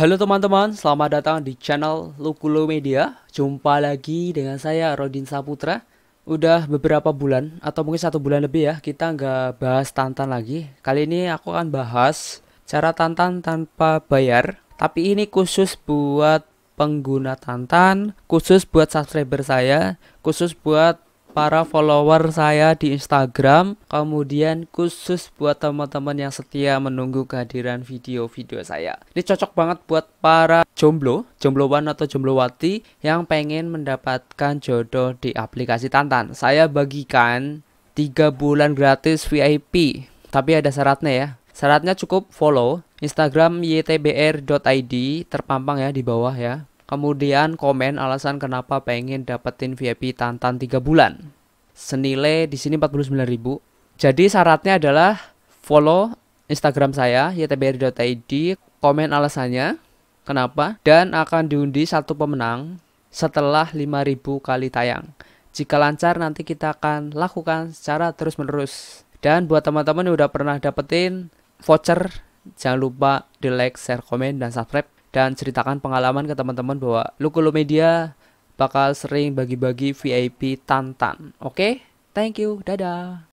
Halo teman-teman, selamat datang di channel Lukulo Media. Jumpa lagi dengan saya Rodin Saputra. Udah beberapa bulan atau mungkin satu bulan lebih ya kita nggak bahas tantan lagi. Kali ini aku akan bahas cara tantan tanpa bayar. Tapi ini khusus buat pengguna tantan, khusus buat subscriber saya, khusus buat para follower saya di Instagram kemudian khusus buat teman-teman yang setia menunggu kehadiran video-video saya ini cocok banget buat para jomblo jombloan atau jomblowati yang pengen mendapatkan jodoh di aplikasi Tantan saya bagikan 3 bulan gratis VIP tapi ada syaratnya ya syaratnya cukup follow Instagram ytbr.id terpampang ya di bawah ya Kemudian komen alasan kenapa pengen dapetin VIP Tantan 3 bulan. Senilai di sini 49.000. Jadi syaratnya adalah follow Instagram saya ytbr.id, komen alasannya kenapa dan akan diundi satu pemenang setelah 5000 kali tayang. Jika lancar nanti kita akan lakukan secara terus-menerus. Dan buat teman-teman yang udah pernah dapetin voucher, jangan lupa di like, share, komen, dan subscribe dan ceritakan pengalaman ke teman-teman bahwa Lukulu Media bakal sering bagi-bagi VIP tantan. Oke, okay? thank you, dadah.